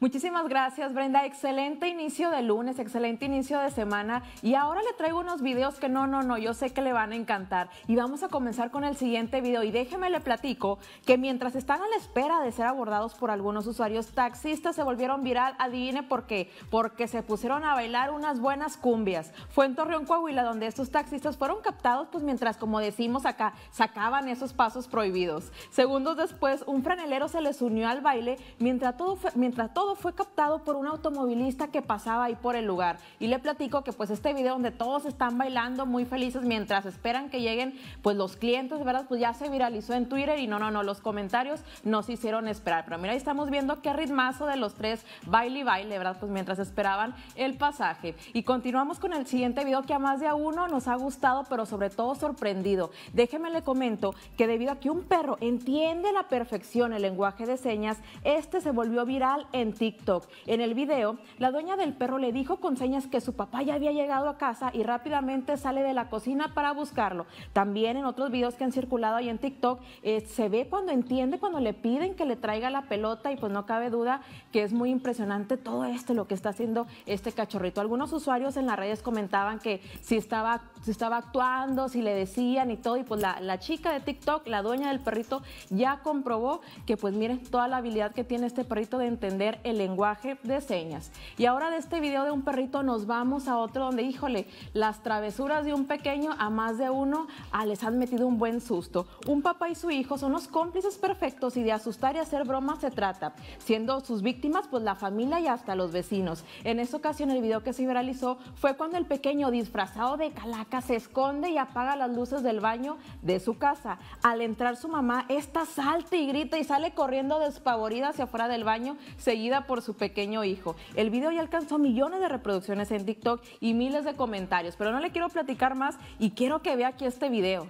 Muchísimas gracias, Brenda. Excelente inicio de lunes, excelente inicio de semana. Y ahora le traigo unos videos que no, no, no, yo sé que le van a encantar. Y vamos a comenzar con el siguiente video. Y déjeme le platico que mientras están a la espera de ser abordados por algunos usuarios, taxistas se volvieron viral. Adivine por qué. Porque se pusieron a bailar unas buenas cumbias. Fue en Torreón, Coahuila, donde estos taxistas fueron captados, pues mientras, como decimos acá, sacaban esos pasos prohibidos. Segundos después, un frenelero se les unió al baile mientras todo, mientras todo fue captado por un automovilista que pasaba ahí por el lugar. Y le platico que pues este video donde todos están bailando muy felices mientras esperan que lleguen pues los clientes, ¿verdad? Pues ya se viralizó en Twitter y no, no, no, los comentarios nos hicieron esperar. Pero mira, ahí estamos viendo qué ritmazo de los tres baile y baile, ¿verdad? Pues mientras esperaban el pasaje. Y continuamos con el siguiente video que a más de a uno nos ha gustado, pero sobre todo sorprendido. Déjeme le comento que debido a que un perro entiende a la perfección el lenguaje de señas, este se volvió viral en TikTok. En el video, la dueña del perro le dijo con señas que su papá ya había llegado a casa y rápidamente sale de la cocina para buscarlo. También en otros videos que han circulado ahí en TikTok, eh, se ve cuando entiende, cuando le piden que le traiga la pelota y pues no cabe duda que es muy impresionante todo esto, lo que está haciendo este cachorrito. Algunos usuarios en las redes comentaban que si estaba, si estaba actuando, si le decían y todo, y pues la, la chica de TikTok, la dueña del perrito, ya comprobó que pues miren toda la habilidad que tiene este perrito de entender el lenguaje de señas. Y ahora de este video de un perrito nos vamos a otro donde, híjole, las travesuras de un pequeño a más de uno ah, les han metido un buen susto. Un papá y su hijo son los cómplices perfectos y de asustar y hacer bromas se trata, siendo sus víctimas pues la familia y hasta los vecinos. En esta ocasión el video que se viralizó fue cuando el pequeño disfrazado de calaca se esconde y apaga las luces del baño de su casa. Al entrar su mamá, esta salta y grita y sale corriendo despavorida hacia afuera del baño, seguida por su pequeño hijo. El video ya alcanzó millones de reproducciones en TikTok y miles de comentarios, pero no le quiero platicar más y quiero que vea aquí este video.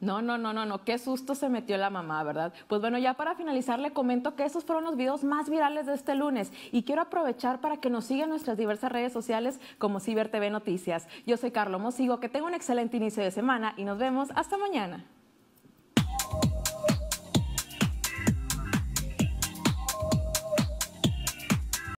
No, no, no, no, no, qué susto se metió la mamá, ¿verdad? Pues bueno, ya para finalizar le comento que esos fueron los videos más virales de este lunes y quiero aprovechar para que nos sigan nuestras diversas redes sociales como Ciber TV Noticias. Yo soy Carlos Mosigo, que tenga un excelente inicio de semana y nos vemos hasta mañana.